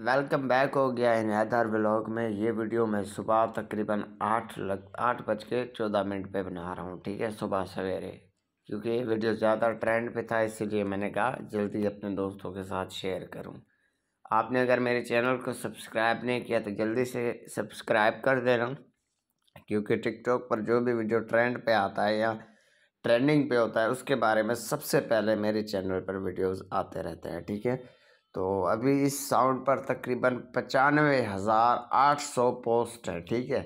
welcome back हो गया है नैदार ब्लॉग में ये वीडियो मैं सुबह तकरीबन आठ लग आठ बज के चौदह मिनट पे बना रहा हूँ ठीक है सुबह सवेरे क्योंकि ये वीडियो ज़्यादा ट्रेंड पे था इसीलिए मैंने कहा जल्दी अपने दोस्तों के साथ शेयर करूँ आपने अगर मेरे चैनल को सब्सक्राइब नहीं किया तो जल्दी से सब्सक्राइब कर दे रहा क्योंकि टिकटॉक पर जो भी वीडियो ट्रेंड पर आता है या ट्रेंडिंग पे होता है उसके बारे में सबसे पहले मेरे चैनल पर वीडियोज़ आते रहते हैं ठीक है तो अभी इस साउंड पर तकरीबन पचानवे हज़ार आठ सौ पोस्ट है ठीक है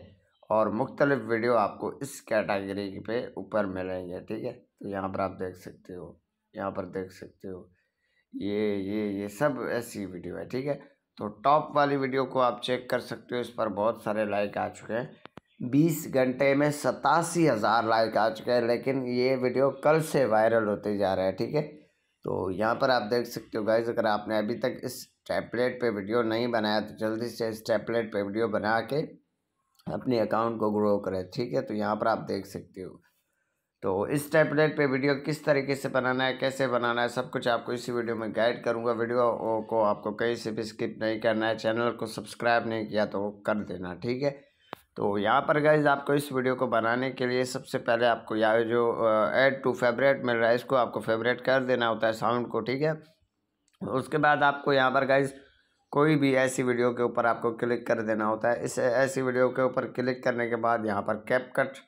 और मुख्तलिफ़ वीडियो आपको इस कैटेगरी पे ऊपर मिलेंगे ठीक है तो यहाँ पर आप देख सकते हो यहाँ पर देख सकते हो ये ये ये सब ऐसी वीडियो है ठीक है तो टॉप वाली वीडियो को आप चेक कर सकते हो इस पर बहुत सारे लाइक आ चुके हैं बीस घंटे में सतासी हज़ार लाइक आ चुके हैं लेकिन ये वीडियो कल से वायरल होते जा रहा है ठीक है तो यहाँ पर आप देख सकते हो गाइज अगर आपने अभी तक इस टैपलेट पे वीडियो नहीं बनाया तो जल्दी से इस टैपलेट पे वीडियो बना के अपने अकाउंट को ग्रो करें ठीक है तो यहाँ पर आप देख सकते हो तो इस टैपलेट पे वीडियो किस तरीके से बनाना है कैसे बनाना है सब कुछ आपको इसी वीडियो में गाइड करूँगा वीडियो को आपको कहीं से भी स्किप नहीं करना है चैनल को सब्सक्राइब नहीं किया तो कर देना ठीक है तो यहाँ पर गाइज आपको इस वीडियो को बनाने के लिए सबसे पहले आपको यह जो ऐड टू फेवरेट मिल रहा है इसको आपको फेवरेट कर देना होता है साउंड को ठीक है उसके बाद आपको यहाँ पर गाइज कोई भी ऐसी वीडियो के ऊपर आपको क्लिक कर देना होता है इस ऐसी वीडियो के ऊपर क्लिक करने के बाद यहाँ पर कैपकट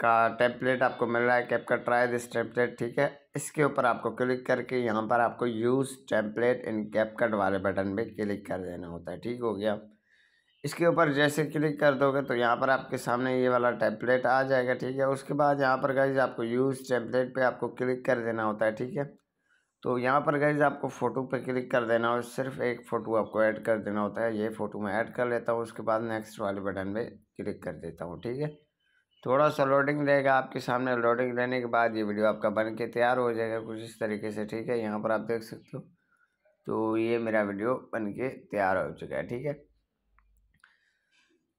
का टेम्पलेट आपको मिल रहा है कैपकट ट्राई दिस टेम्पलेट ठीक है इसके ऊपर आपको क्लिक करके यहाँ पर आपको यूज़ टेम्पलेट इन कैपकट वाले बटन पर क्लिक कर देना होता है ठीक हो गया इसके ऊपर जैसे क्लिक कर दोगे तो यहाँ पर आपके सामने ये वाला टेम्पलेट आ जाएगा ठीक है उसके बाद यहाँ पर गाइज आपको यूज़ टेम्पलेट पे आपको क्लिक कर देना होता है ठीक है तो यहाँ पर गाइज आपको फ़ोटो पे क्लिक कर देना और सिर्फ एक फ़ोटो आपको ऐड कर देना होता है ये फ़ोटो मैं ऐड कर लेता हूँ उसके बाद नेक्स्ट वाले बटन पर क्लिक कर देता हूँ ठीक है थोड़ा सा लोडिंग रहेगा आपके सामने लोडिंग रहने के बाद ये वीडियो आपका बन के तैयार हो जाएगा कुछ इस तरीके से ठीक है यहाँ पर आप देख सकते हो तो ये मेरा वीडियो बन के तैयार हो चुका है ठीक है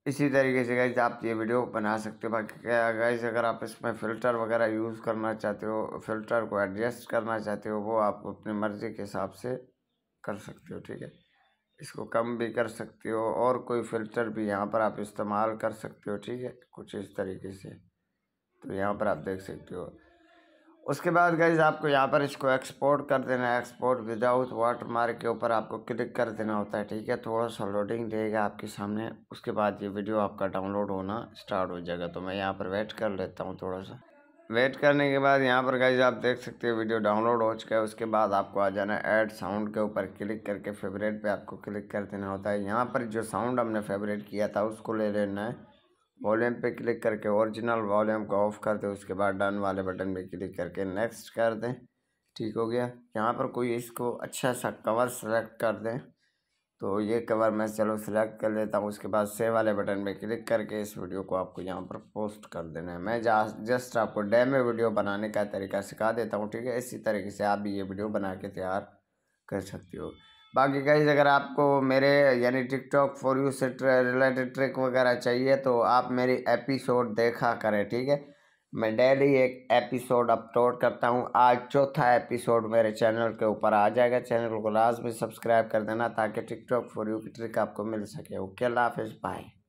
इसी तरीके से गैस आप ये वीडियो बना सकते हो बाकी क्या गैस अगर आप इसमें फ़िल्टर वगैरह यूज़ करना चाहते हो फ़िल्टर को एडजस्ट करना चाहते हो वो आप अपनी मर्ज़ी के हिसाब से कर सकते हो ठीक है इसको कम भी कर सकते हो और कोई फ़िल्टर भी यहाँ पर आप इस्तेमाल कर सकते हो ठीक है कुछ इस तरीके से तो यहाँ पर आप देख सकते हो उसके बाद गाइज आपको यहाँ पर इसको एक्सपोर्ट कर देना है एक्सपोर्ट विदाउट वाटर मार्क के ऊपर आपको क्लिक कर देना होता है ठीक है थोड़ा सा लोडिंग देगा आपके सामने उसके बाद ये वीडियो आपका डाउनलोड होना स्टार्ट हो जाएगा तो मैं यहाँ पर वेट कर लेता हूँ थोड़ा सा वेट करने के बाद यहाँ पर गाइज आप देख सकते हो वीडियो डाउनलोड हो चुका है उसके बाद आपको आ जाना है एड साउंड के ऊपर क्लिक करके फेवरेट पर आपको क्लिक कर देना होता है यहाँ पर जो साउंड हमने फेवरेट किया था उसको ले लेना है वॉल्यूम पे क्लिक करके ओरिजिनल वॉल्यूम को ऑफ कर दें उसके बाद डन वाले बटन पे क्लिक करके नेक्स्ट कर दें ठीक हो गया यहाँ पर कोई इसको अच्छा सा कवर सेलेक्ट कर दें तो ये कवर मैं चलो सिलेक्ट कर लेता हूँ उसके बाद सेव वाले बटन पे क्लिक करके इस वीडियो को आपको यहाँ पर पोस्ट कर देना है मैं जस्ट आपको डेमे वीडियो बनाने का तरीका सिखा देता हूँ ठीक है इसी तरीके से आप भी ये वीडियो बना के तैयार कर सकते हो बाकी गाइज अगर आपको मेरे यानी टिकटॉक फॉर यू से रिलेटेड ट्रिक वगैरह चाहिए तो आप मेरी एपिसोड देखा करें ठीक है मैं डेली एक एपिसोड अपलोड करता हूँ आज चौथा एपिसोड मेरे चैनल के ऊपर आ जाएगा चैनल को लाजमी सब्सक्राइब कर देना ताकि टिकटॉक फॉर यू की ट्रिक आपको मिल सके ओके लाफ बाय